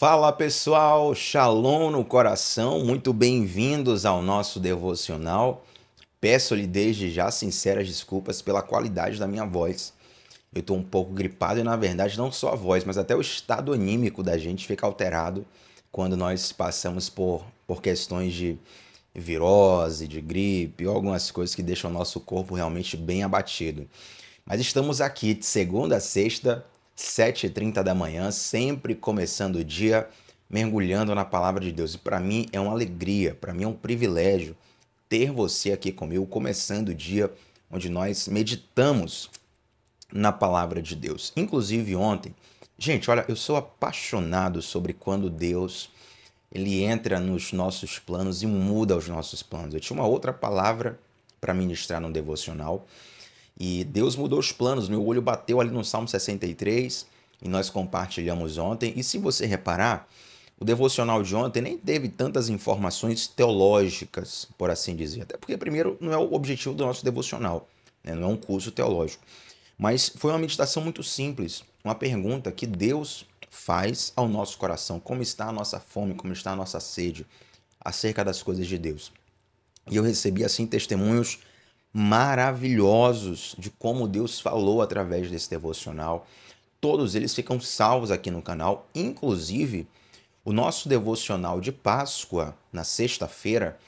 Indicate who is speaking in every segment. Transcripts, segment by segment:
Speaker 1: Fala pessoal, shalom no coração, muito bem-vindos ao nosso devocional. Peço-lhe desde já sinceras desculpas pela qualidade da minha voz. Eu estou um pouco gripado e, na verdade, não só a voz, mas até o estado anímico da gente fica alterado quando nós passamos por, por questões de virose, de gripe, ou algumas coisas que deixam o nosso corpo realmente bem abatido. Mas estamos aqui de segunda a sexta 7h30 da manhã, sempre começando o dia mergulhando na palavra de Deus. E para mim é uma alegria, para mim é um privilégio ter você aqui comigo, começando o dia onde nós meditamos na palavra de Deus. Inclusive ontem, gente, olha, eu sou apaixonado sobre quando Deus ele entra nos nossos planos e muda os nossos planos. Eu tinha uma outra palavra para ministrar no devocional, e Deus mudou os planos. Meu olho bateu ali no Salmo 63 e nós compartilhamos ontem. E se você reparar, o devocional de ontem nem teve tantas informações teológicas, por assim dizer. Até porque, primeiro, não é o objetivo do nosso devocional, né? não é um curso teológico. Mas foi uma meditação muito simples, uma pergunta que Deus faz ao nosso coração: como está a nossa fome, como está a nossa sede acerca das coisas de Deus. E eu recebi assim testemunhos maravilhosos de como Deus falou através desse devocional. Todos eles ficam salvos aqui no canal, inclusive o nosso devocional de Páscoa, na sexta-feira,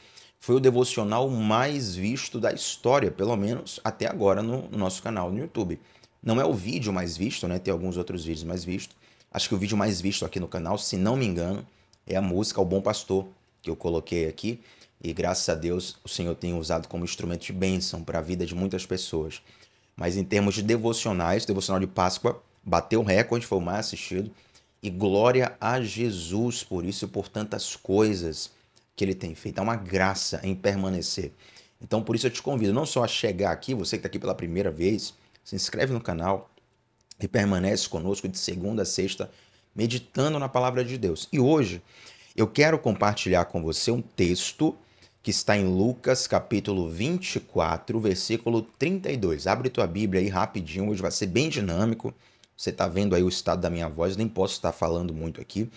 Speaker 1: foi o devocional mais visto da história, pelo menos até agora no nosso canal no YouTube. Não é o vídeo mais visto, né? Tem alguns outros vídeos mais vistos. Acho que o vídeo mais visto aqui no canal, se não me engano, é a música O Bom Pastor, que eu coloquei aqui. E graças a Deus, o Senhor tem usado como instrumento de bênção para a vida de muitas pessoas. Mas em termos de devocionais, o devocional de Páscoa bateu recorde, foi o mais assistido. E glória a Jesus por isso e por tantas coisas que ele tem feito. é uma graça em permanecer. Então, por isso eu te convido não só a chegar aqui, você que está aqui pela primeira vez, se inscreve no canal e permanece conosco de segunda a sexta, meditando na palavra de Deus. E hoje eu quero compartilhar com você um texto que está em Lucas capítulo 24, versículo 32. Abre tua Bíblia aí rapidinho, hoje vai ser bem dinâmico. Você está vendo aí o estado da minha voz, nem posso estar falando muito aqui,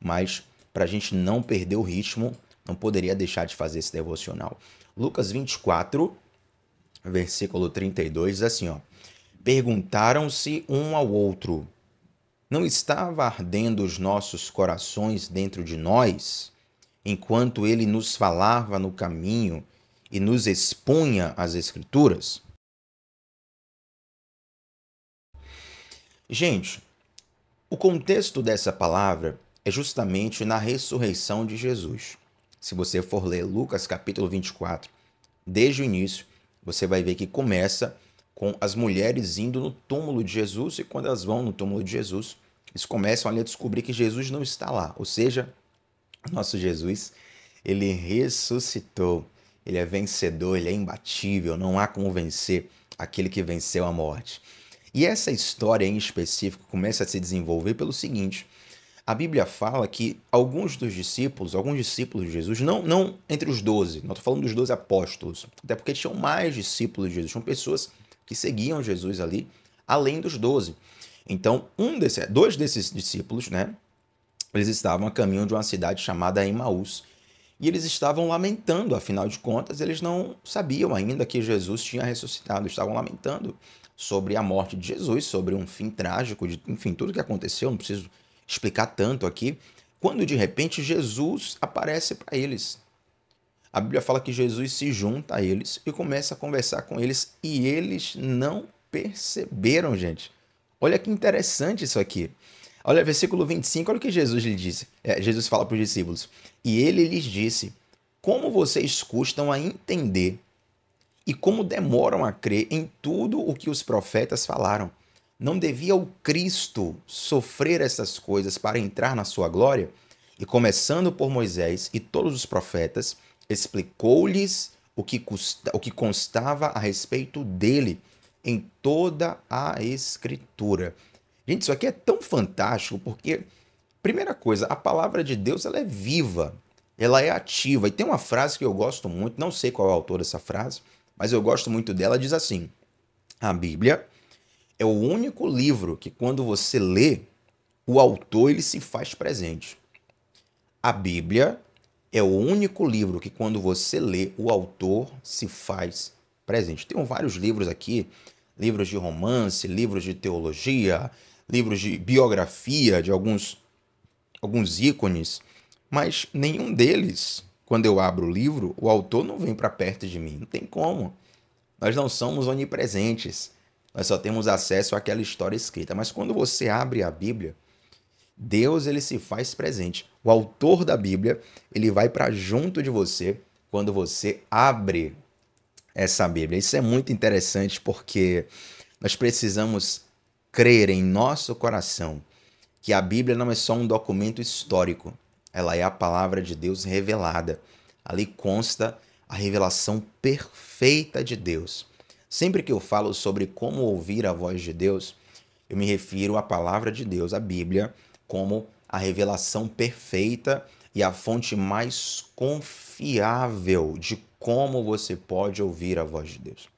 Speaker 1: mas para a gente não perder o ritmo, não poderia deixar de fazer esse devocional. Lucas 24, versículo 32, diz assim, ó. Perguntaram-se um ao outro: Não estava ardendo os nossos corações dentro de nós enquanto ele nos falava no caminho e nos expunha as Escrituras? Gente, o contexto dessa palavra é justamente na ressurreição de Jesus. Se você for ler Lucas capítulo 24, desde o início, você vai ver que começa com as mulheres indo no túmulo de Jesus, e quando elas vão no túmulo de Jesus, eles começam ali a descobrir que Jesus não está lá, ou seja, nosso Jesus, ele ressuscitou, ele é vencedor, ele é imbatível, não há como vencer aquele que venceu a morte. E essa história em específico começa a se desenvolver pelo seguinte: a Bíblia fala que alguns dos discípulos, alguns discípulos de Jesus, não, não entre os doze, não estou falando dos doze apóstolos, até porque tinham mais discípulos de Jesus, tinham pessoas que seguiam Jesus ali, além dos doze. Então, um desse, dois desses discípulos, né, eles estavam a caminho de uma cidade chamada Emmaus E eles estavam lamentando, afinal de contas, eles não sabiam ainda que Jesus tinha ressuscitado. Estavam lamentando sobre a morte de Jesus, sobre um fim trágico, de, enfim, tudo o que aconteceu, não preciso explicar tanto aqui. Quando de repente Jesus aparece para eles. A Bíblia fala que Jesus se junta a eles e começa a conversar com eles e eles não perceberam, gente. Olha que interessante isso aqui. Olha, versículo 25, olha o que Jesus lhe disse. É, Jesus fala para os discípulos. E ele lhes disse: Como vocês custam a entender e como demoram a crer em tudo o que os profetas falaram. Não devia o Cristo sofrer essas coisas para entrar na sua glória? E começando por Moisés e todos os profetas, explicou-lhes o que, custa, o que constava a respeito dele em toda a Escritura. Gente, isso aqui é tão fantástico porque, primeira coisa, a palavra de Deus ela é viva, ela é ativa. E tem uma frase que eu gosto muito, não sei qual é o autor dessa frase, mas eu gosto muito dela. Diz assim: A Bíblia é o único livro que, quando você lê, o autor ele se faz presente. A Bíblia é o único livro que, quando você lê, o autor se faz presente. Tem vários livros aqui, livros de romance, livros de teologia, livros de biografia de alguns, alguns ícones, mas nenhum deles, quando eu abro o livro, o autor não vem para perto de mim. Não tem como. Nós não somos onipresentes. Nós só temos acesso àquela história escrita. Mas quando você abre a Bíblia, Deus ele se faz presente. O autor da Bíblia, ele vai para junto de você quando você abre essa Bíblia. Isso é muito interessante porque nós precisamos crer em nosso coração que a Bíblia não é só um documento histórico, ela é a palavra de Deus revelada. Ali consta a revelação perfeita de Deus. Sempre que eu falo sobre como ouvir a voz de Deus, eu me refiro à palavra de Deus, a Bíblia, como a revelação perfeita e a fonte mais confiável de como você pode ouvir a voz de Deus.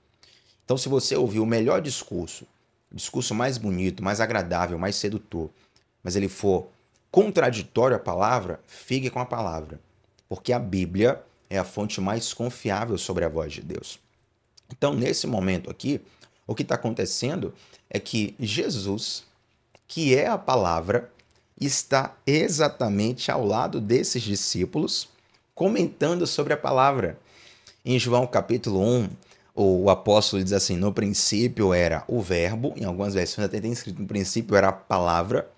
Speaker 1: Então, se você ouvir o melhor discurso discurso mais bonito, mais agradável, mais sedutor, mas ele for contraditório à palavra, fique com a palavra, porque a Bíblia é a fonte mais confiável sobre a voz de Deus. Então, nesse momento aqui, o que está acontecendo é que Jesus, que é a palavra, está exatamente ao lado desses discípulos, comentando sobre a palavra. Em João capítulo 1, o apóstolo diz assim: no princípio era o verbo, em algumas versões até tem escrito: no princípio era a palavra,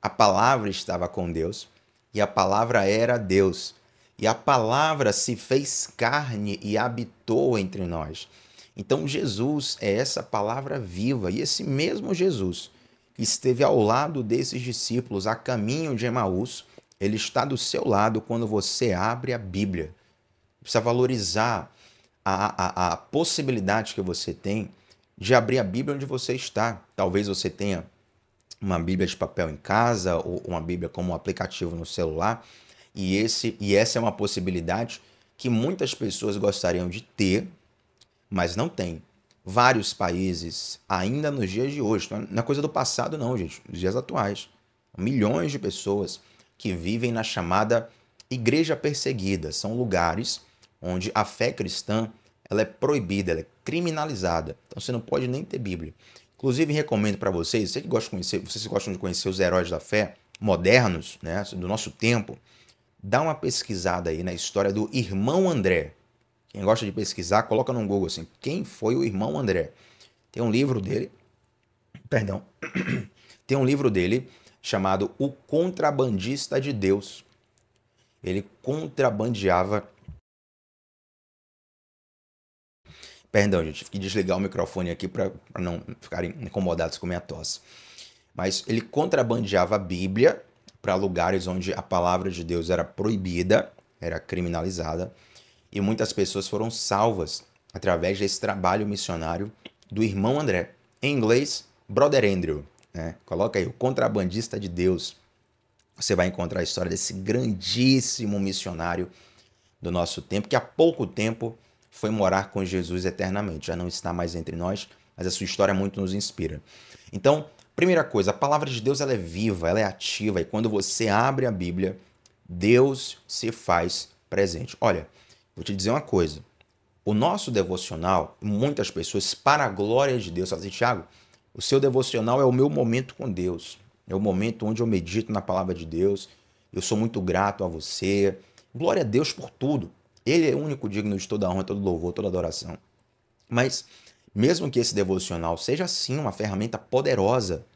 Speaker 1: a palavra estava com Deus, e a palavra era Deus, e a palavra se fez carne e habitou entre nós. Então, Jesus é essa palavra viva, e esse mesmo Jesus que esteve ao lado desses discípulos a caminho de Emaús, ele está do seu lado quando você abre a Bíblia. Precisa valorizar a, a, a possibilidade que você tem de abrir a Bíblia onde você está. Talvez você tenha uma Bíblia de papel em casa ou uma Bíblia como um aplicativo no celular. E, esse, e essa é uma possibilidade que muitas pessoas gostariam de ter, mas não tem. Vários países, ainda nos dias de hoje, é, não é coisa do passado, não, gente, nos dias atuais. Milhões de pessoas que vivem na chamada igreja perseguida. São lugares onde a fé cristã ela é proibida, ela é criminalizada. Então você não pode nem ter Bíblia. Inclusive, recomendo para vocês, você que gosta de conhecer, vocês gostam de conhecer os heróis da fé modernos, né, assim, do nosso tempo, dá uma pesquisada aí na história do irmão André. Quem gosta de pesquisar, coloca no Google assim, quem foi o irmão André? Tem um livro dele, perdão, tem um livro dele chamado O Contrabandista de Deus. Ele contrabandeava Perdão, gente, tive que desligar o microfone aqui para não ficarem incomodados com minha tosse. Mas ele contrabandeava a Bíblia para lugares onde a palavra de Deus era proibida, era criminalizada, e muitas pessoas foram salvas através desse trabalho missionário do irmão André. Em inglês, Brother Andrew. Né? Coloca aí, o contrabandista de Deus. Você vai encontrar a história desse grandíssimo missionário do nosso tempo, que há pouco tempo foi morar com Jesus eternamente. Já não está mais entre nós, mas a sua história muito nos inspira. Então, primeira coisa, a palavra de Deus ela é viva, ela é ativa, e quando você abre a Bíblia, Deus se faz presente. Olha, vou te dizer uma coisa. O nosso devocional, muitas pessoas, para a glória de Deus, falam assim, Tiago, o seu devocional é o meu momento com Deus. É o momento onde eu medito na palavra de Deus. Eu sou muito grato a você. Glória a Deus por tudo. Ele é o único digno de toda honra, todo louvor, toda adoração. Mas, mesmo que esse devocional seja sim uma ferramenta poderosa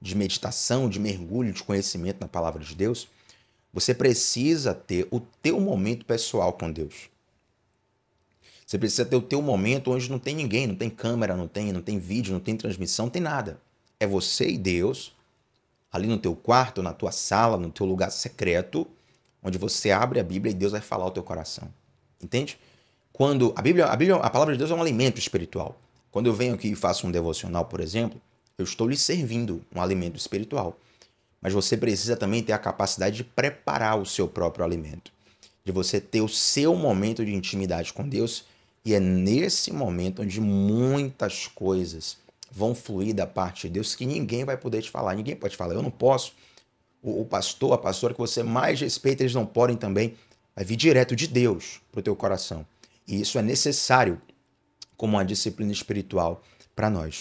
Speaker 1: de meditação, de mergulho, de conhecimento na palavra de Deus, você precisa ter o teu momento pessoal com Deus. Você precisa ter o teu momento onde não tem ninguém, não tem câmera, não tem, não tem vídeo, não tem transmissão, não tem nada. É você e Deus, ali no teu quarto, na tua sala, no teu lugar secreto, onde você abre a Bíblia e Deus vai falar ao teu coração. Entende? Quando a Bíblia, a Bíblia, a palavra de Deus é um alimento espiritual. Quando eu venho aqui e faço um devocional, por exemplo, eu estou lhe servindo um alimento espiritual. Mas você precisa também ter a capacidade de preparar o seu próprio alimento, de você ter o seu momento de intimidade com Deus, e é nesse momento onde muitas coisas vão fluir da parte de Deus que ninguém vai poder te falar, ninguém pode falar, eu não posso. o pastor, a pastora que você mais respeita, eles não podem também vai vir direto de Deus para o teu coração. E isso é necessário como uma disciplina espiritual para nós.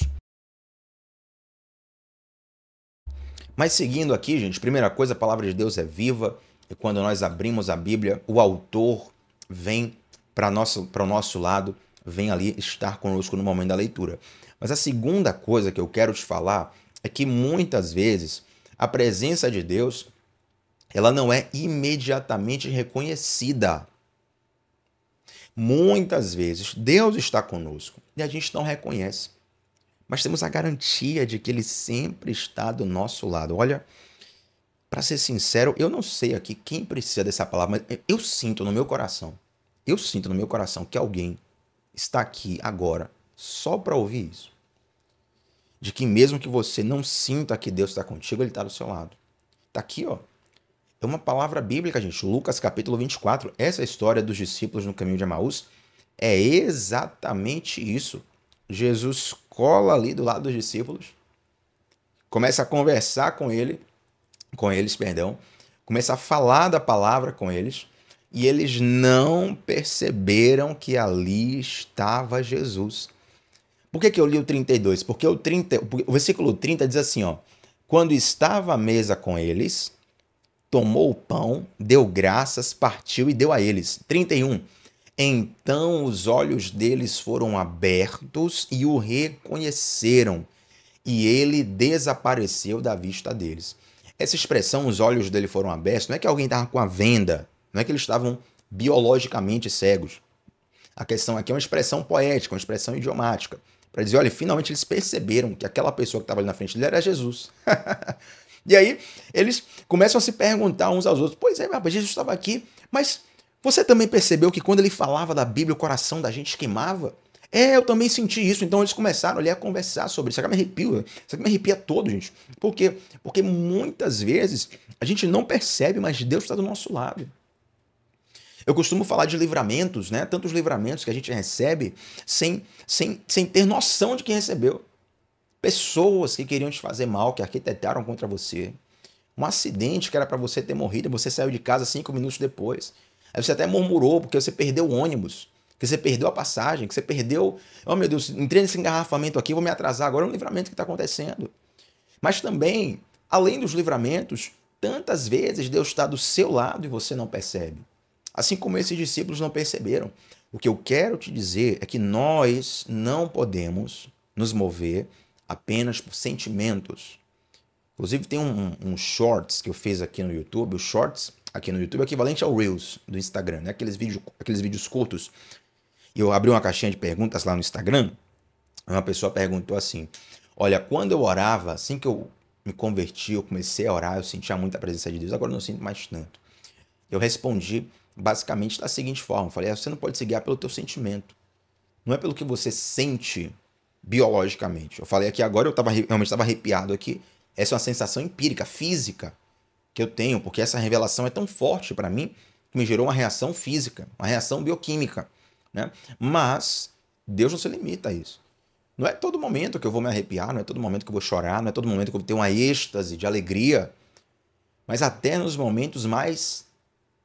Speaker 1: Mas seguindo aqui, gente, primeira coisa, a palavra de Deus é viva, e quando nós abrimos a Bíblia, o autor vem para o nosso lado, vem ali estar conosco no momento da leitura. Mas a segunda coisa que eu quero te falar é que muitas vezes a presença de Deus ela não é imediatamente reconhecida. Muitas vezes Deus está conosco e a gente não reconhece, mas temos a garantia de que Ele sempre está do nosso lado. Olha, para ser sincero, eu não sei aqui quem precisa dessa palavra, mas eu sinto no meu coração, eu sinto no meu coração que alguém está aqui agora só para ouvir isso. De que mesmo que você não sinta que Deus está contigo, Ele está do seu lado. Está aqui, ó, é uma palavra bíblica, gente. Lucas capítulo 24, essa é história dos discípulos no caminho de Emaús é exatamente isso. Jesus cola ali do lado dos discípulos, começa a conversar com ele, com eles, perdão, começa a falar da palavra com eles, e eles não perceberam que ali estava Jesus. Por que, que eu li o 32? Porque o, 30, o versículo 30 diz assim, ó, quando estava à mesa com eles, tomou o pão, deu graças, partiu e deu a eles. 31. Então os olhos deles foram abertos e o reconheceram, e ele desapareceu da vista deles. Essa expressão, os olhos dele foram abertos, não é que alguém estava com a venda, não é que eles estavam biologicamente cegos. A questão aqui é uma expressão poética, uma expressão idiomática. Para dizer, olha, finalmente eles perceberam que aquela pessoa que estava ali na frente dele era Jesus. E aí eles começam a se perguntar uns aos outros: Pois é, rapaz, Jesus estava aqui, mas você também percebeu que quando ele falava da Bíblia, o coração da gente queimava? É, eu também senti isso. Então eles começaram ali a conversar sobre isso. Isso aqui me arrepia. Isso aqui me arrepia todo, gente. Por quê? Porque muitas vezes a gente não percebe, mas Deus está do nosso lado. Eu costumo falar de livramentos, né? Tantos livramentos que a gente recebe sem, sem, sem ter noção de quem recebeu pessoas que queriam te fazer mal, que arquitetaram contra você, um acidente que era para você ter morrido, você saiu de casa cinco minutos depois. Aí você até murmurou porque você perdeu o ônibus, que você perdeu a passagem, que você perdeu. Oh meu Deus, entrei nesse engarrafamento aqui, vou me atrasar agora, é um livramento que está acontecendo. Mas também, além dos livramentos, tantas vezes Deus está do seu lado e você não percebe. Assim como esses discípulos não perceberam. O que eu quero te dizer é que nós não podemos nos mover apenas por sentimentos. Inclusive tem um, um, shorts que eu fiz aqui no YouTube. O shorts aqui no YouTube é equivalente ao Reels do Instagram, né? Aqueles, vídeo, aqueles vídeos curtos. E eu abri uma caixinha de perguntas lá no Instagram. Uma pessoa perguntou assim: Olha, quando eu orava, assim que eu me converti, eu comecei a orar, eu sentia muita presença de Deus, agora eu não sinto mais tanto. Eu respondi basicamente da seguinte forma: falei, ah, você não pode se guiar pelo teu sentimento. Não é pelo que você sente biologicamente. Eu falei aqui agora, eu tava, realmente estava arrepiado aqui. Essa é uma sensação empírica, física, que eu tenho, porque essa revelação é tão forte para mim que me gerou uma reação física, uma reação bioquímica. Né? Mas Deus não se limita a isso. Não é todo momento que eu vou me arrepiar, não é todo momento que eu vou chorar, não é todo momento que eu vou ter uma êxtase de alegria. Mas até nos momentos mais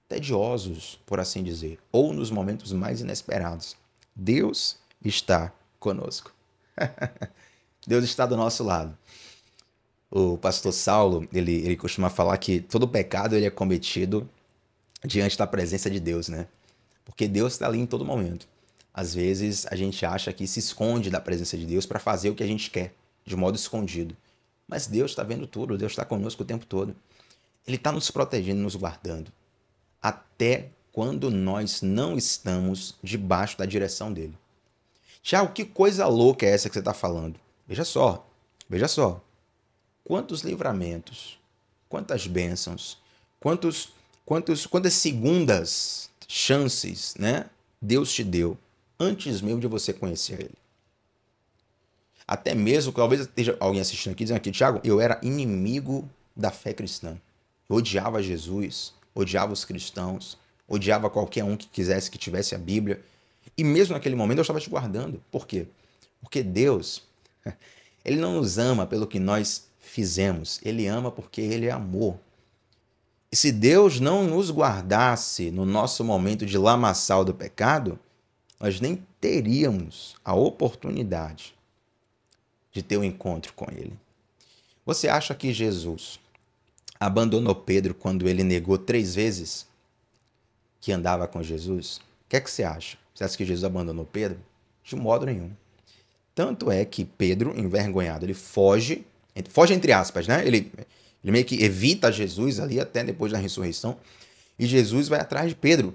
Speaker 1: tediosos, por assim dizer, ou nos momentos mais inesperados, Deus está conosco. Deus está do nosso lado. O pastor Saulo, ele, ele costuma falar que todo pecado ele é cometido diante da presença de Deus, né? Porque Deus está ali em todo momento. Às vezes a gente acha que se esconde da presença de Deus para fazer o que a gente quer, de modo escondido. Mas Deus está vendo tudo, Deus está conosco o tempo todo. Ele está nos protegendo, nos guardando, até quando nós não estamos debaixo da direção dele. Tiago, que coisa louca é essa que você está falando? Veja só, veja só. Quantos livramentos, quantas bênçãos, quantos, quantos, quantas segundas chances né, Deus te deu antes mesmo de você conhecer Ele. Até mesmo, talvez esteja alguém assistindo aqui dizendo aqui, Tiago, eu era inimigo da fé cristã. Eu odiava Jesus, odiava os cristãos, odiava qualquer um que quisesse que tivesse a Bíblia, e mesmo naquele momento eu estava te guardando. Por quê? Porque Deus, Ele não nos ama pelo que nós fizemos, Ele ama porque Ele é amor. E se Deus não nos guardasse no nosso momento de lamaçal do pecado, nós nem teríamos a oportunidade de ter o um encontro com Ele. Você acha que Jesus abandonou Pedro quando ele negou três vezes que andava com Jesus? O que é que você acha? Você acha que Jesus abandonou Pedro? De modo nenhum. Tanto é que Pedro, envergonhado, ele foge, foge entre aspas, né? Ele, ele meio que evita Jesus ali até depois da ressurreição. E Jesus vai atrás de Pedro.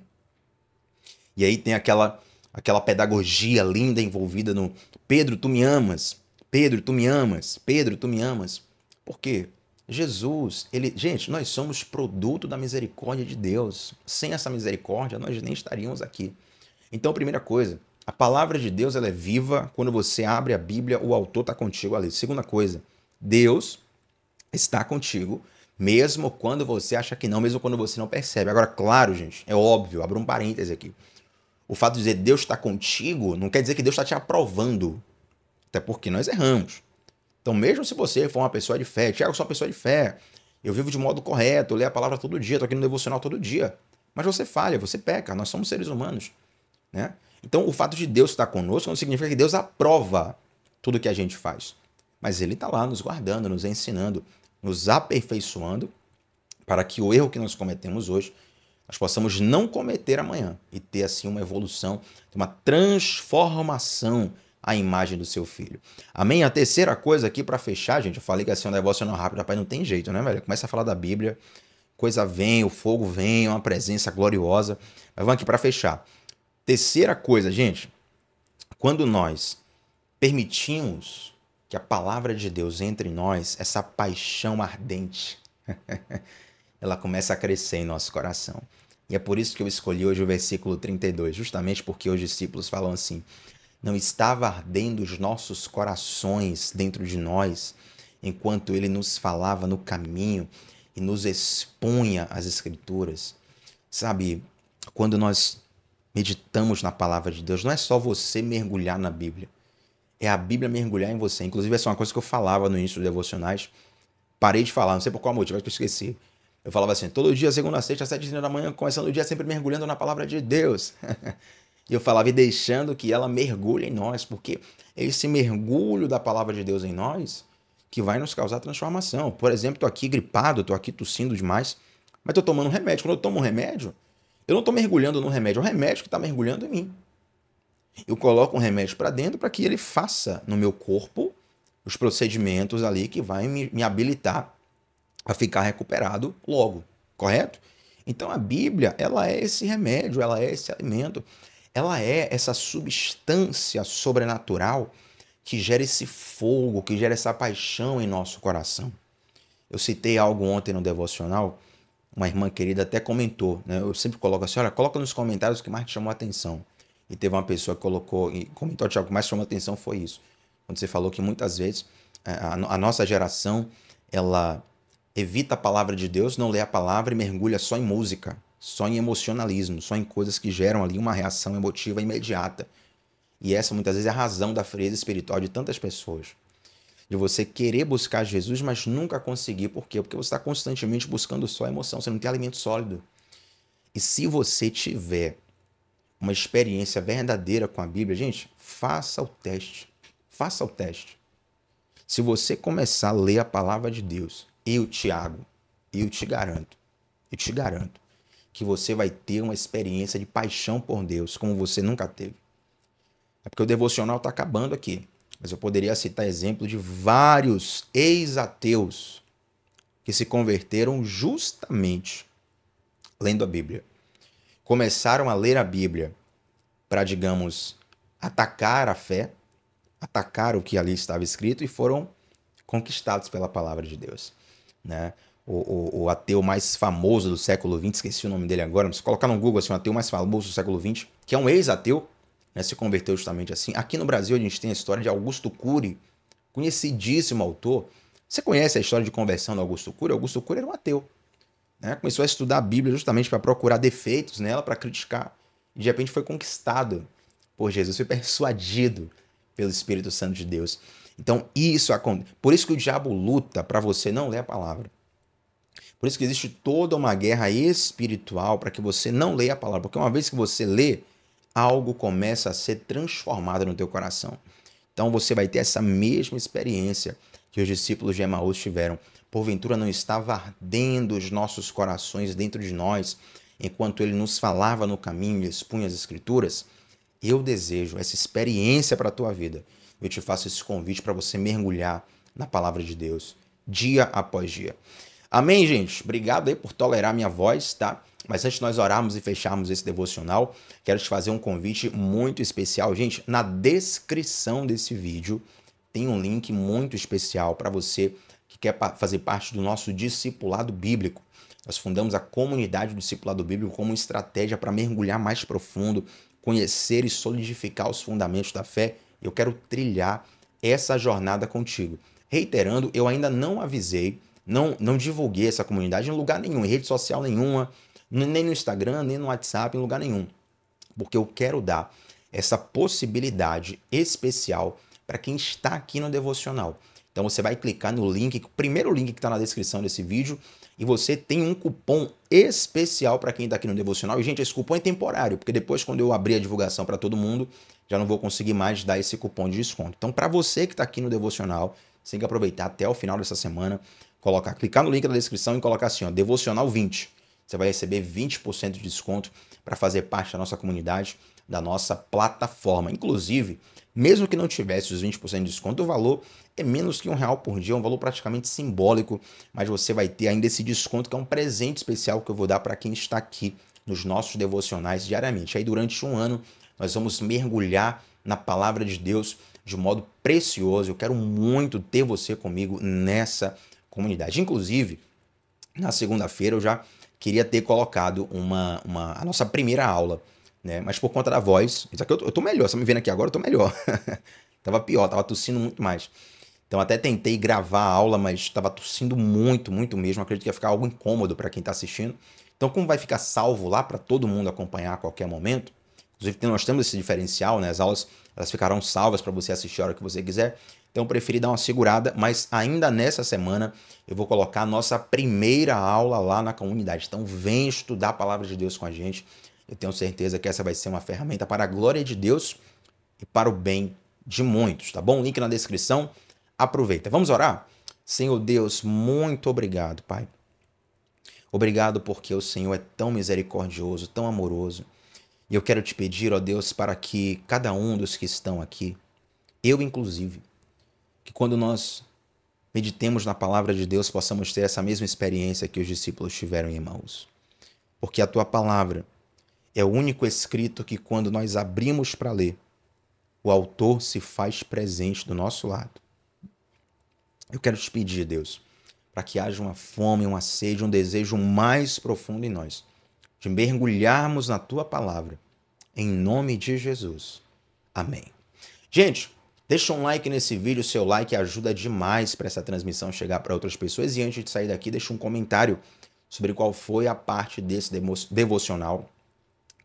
Speaker 1: e aí tem aquela aquela pedagogia linda envolvida no Pedro, tu me amas. Pedro, tu me amas. Pedro, tu me amas. Por quê? Jesus, ele, gente, nós somos produto da misericórdia de Deus. Sem essa misericórdia, nós nem estaríamos aqui. Então, primeira coisa, a palavra de Deus ela é viva. Quando você abre a Bíblia, o autor está contigo ali. Segunda coisa, Deus está contigo, mesmo quando você acha que não, mesmo quando você não percebe. Agora, claro, gente, é óbvio, abro um parêntese aqui. O fato de dizer Deus está contigo não quer dizer que Deus está te aprovando. Até porque nós erramos. Então, mesmo se você for uma pessoa de fé, Tiago, eu sou uma pessoa de fé, eu vivo de modo correto, eu leio a palavra todo dia, estou aqui no devocional todo dia. Mas você falha, você peca, nós somos seres humanos. Né? Então, o fato de Deus estar conosco não significa que Deus aprova tudo que a gente faz. Mas Ele está lá nos guardando, nos ensinando, nos aperfeiçoando para que o erro que nós cometemos hoje nós possamos não cometer amanhã e ter assim uma evolução, uma transformação a imagem do seu filho. Amém? A terceira coisa aqui para fechar, gente, eu falei que ia ser um não rápido, rapaz, não tem jeito, né, velho? Começa a falar da Bíblia, coisa vem, o fogo vem, uma presença gloriosa. Mas vamos aqui para fechar. Terceira coisa, gente, quando nós permitimos que a palavra de Deus entre em nós, essa paixão ardente, ela começa a crescer em nosso coração. E é por isso que eu escolhi hoje o versículo 32, justamente porque os discípulos falam assim: não estava ardendo os nossos corações dentro de nós, enquanto ele nos falava no caminho e nos expunha as Escrituras? Sabe, quando nós meditamos na palavra de Deus, não é só você mergulhar na Bíblia, é a Bíblia mergulhar em você. Inclusive, essa é uma coisa que eu falava no início dos devocionais. Parei de falar, não sei por qual motivo, acho que eu esqueci. Eu falava assim, todo dia, segunda, sexta, às sete da manhã, começando o dia sempre mergulhando na palavra de Deus. E eu falava, e deixando que ela mergulhe em nós, porque é esse mergulho da palavra de Deus em nós que vai nos causar transformação. Por exemplo, estou aqui gripado, estou aqui tossindo demais, mas estou tomando um remédio. Quando eu tomo um remédio, eu não estou mergulhando no remédio, é o remédio que está mergulhando em mim. Eu coloco um remédio para dentro para que ele faça no meu corpo os procedimentos ali que vai me, me habilitar a ficar recuperado logo, correto? Então a Bíblia, ela é esse remédio, ela é esse alimento ela é essa substância sobrenatural que gera esse fogo, que gera essa paixão em nosso coração. Eu citei algo ontem no devocional, uma irmã querida até comentou, né? Eu sempre coloco assim, olha, coloca nos comentários o que mais te chamou a atenção. E teve uma pessoa que colocou e comentou, Tiago, o que mais chamou a atenção foi isso. Quando você falou que muitas vezes é, a, a nossa geração, ela evita a palavra de Deus, não lê a palavra e mergulha só em música só em emocionalismo, só em coisas que geram ali uma reação emotiva imediata. E essa muitas vezes é a razão da frieza espiritual de tantas pessoas. De você querer buscar Jesus, mas nunca conseguir. Por quê? Porque você está constantemente buscando só emoção, você não tem alimento sólido. E se você tiver uma experiência verdadeira com a Bíblia, gente, faça o teste. Faça o teste. Se você começar a ler a palavra de Deus, eu, Tiago, eu te garanto, eu te garanto, que você vai ter uma experiência de paixão por Deus como você nunca teve. É porque o devocional está acabando aqui, mas eu poderia citar exemplo de vários ex-ateus que se converteram justamente lendo a Bíblia. Começaram a ler a Bíblia para, digamos, atacar a fé, atacar o que ali estava escrito e foram conquistados pela palavra de Deus. Né? o, o, o, ateu mais famoso do século XX, esqueci o nome dele agora, mas se colocar no Google assim, o ateu mais famoso do século XX, que é um ex-ateu, né, se converteu justamente assim. Aqui no Brasil a gente tem a história de Augusto Cury, conhecidíssimo autor. Você conhece a história de conversão do Augusto Cury? Augusto Cury era um ateu. Né? Começou a estudar a Bíblia justamente para procurar defeitos nela, para criticar. E de repente foi conquistado por Jesus, foi persuadido pelo Espírito Santo de Deus. Então, isso acontece. Por isso que o diabo luta para você não ler a palavra. Por isso que existe toda uma guerra espiritual para que você não leia a palavra, porque uma vez que você lê, algo começa a ser transformado no teu coração. Então você vai ter essa mesma experiência que os discípulos de Emaús tiveram. Porventura não estava ardendo os nossos corações dentro de nós, enquanto ele nos falava no caminho e expunha as escrituras? Eu desejo essa experiência para a tua vida. Eu te faço esse convite para você mergulhar na palavra de Deus, dia após dia. Amém, gente? Obrigado aí por tolerar minha voz, tá? Mas antes de nós orarmos e fecharmos esse devocional, quero te fazer um convite muito especial. Gente, na descrição desse vídeo tem um link muito especial para você que quer fazer parte do nosso discipulado bíblico. Nós fundamos a comunidade do discipulado bíblico como estratégia para mergulhar mais profundo, conhecer e solidificar os fundamentos da fé. Eu quero trilhar essa jornada contigo. Reiterando, eu ainda não avisei não, não divulguei essa comunidade em lugar nenhum, em rede social nenhuma, nem no Instagram, nem no WhatsApp, em lugar nenhum. Porque eu quero dar essa possibilidade especial para quem está aqui no devocional. Então você vai clicar no link, o primeiro link que está na descrição desse vídeo, e você tem um cupom especial para quem está aqui no devocional. E gente, esse cupom é temporário, porque depois quando eu abrir a divulgação para todo mundo, já não vou conseguir mais dar esse cupom de desconto. Então para você que está aqui no devocional, você tem que aproveitar até o final dessa semana colocar, clicar no link da descrição e colocar assim, ó, devocional 20. Você vai receber 20% de desconto para fazer parte da nossa comunidade, da nossa plataforma. Inclusive, mesmo que não tivesse os 20% de desconto, o valor é menos que um real por dia, é um valor praticamente simbólico, mas você vai ter ainda esse desconto que é um presente especial que eu vou dar para quem está aqui nos nossos devocionais diariamente. Aí durante um ano nós vamos mergulhar na palavra de Deus de modo precioso. Eu quero muito ter você comigo nessa comunidade. Inclusive, na segunda-feira eu já queria ter colocado uma, uma a nossa primeira aula, né? Mas por conta da voz, isso aqui eu tô, eu tô melhor, você tá me vendo aqui agora, eu tô melhor. tava pior, tava tossindo muito mais. Então até tentei gravar a aula, mas estava tossindo muito, muito mesmo. Acredito que ia ficar algo incômodo para quem está assistindo. Então, como vai ficar salvo lá para todo mundo acompanhar a qualquer momento, inclusive nós temos esse diferencial, né? As aulas elas ficarão salvas para você assistir a hora que você quiser. Então preferi dar uma segurada, mas ainda nessa semana eu vou colocar a nossa primeira aula lá na comunidade. Então vem estudar a palavra de Deus com a gente. Eu tenho certeza que essa vai ser uma ferramenta para a glória de Deus e para o bem de muitos, tá bom? Link na descrição. Aproveita. Vamos orar? Senhor Deus, muito obrigado, Pai. Obrigado porque o Senhor é tão misericordioso, tão amoroso. E eu quero te pedir, ó Deus, para que cada um dos que estão aqui, eu inclusive, que quando nós meditemos na palavra de Deus, possamos ter essa mesma experiência que os discípulos tiveram em mãos. Porque a tua palavra é o único escrito que, quando nós abrimos para ler, o autor se faz presente do nosso lado. Eu quero te pedir, Deus, para que haja uma fome, uma sede, um desejo mais profundo em nós, de mergulharmos na tua palavra. Em nome de Jesus. Amém. Gente, Deixa um like nesse vídeo, seu like ajuda demais para essa transmissão chegar para outras pessoas. E antes de sair daqui, deixa um comentário sobre qual foi a parte desse devocional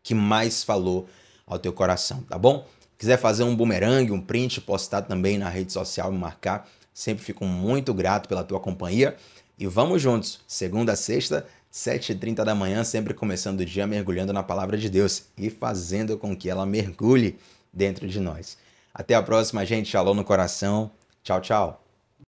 Speaker 1: que mais falou ao teu coração, tá bom? Quiser fazer um boomerang, um print, postar também na rede social me marcar, sempre fico muito grato pela tua companhia. E vamos juntos, segunda a sexta, 7h30 da manhã, sempre começando o dia mergulhando na palavra de Deus e fazendo com que ela mergulhe dentro de nós. Até a próxima, gente. Shalom no coração. Tchau, tchau.